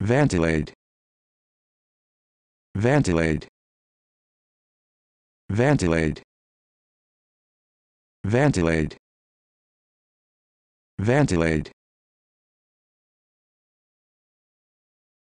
ventilate ventilate ventilate ventilate ventilate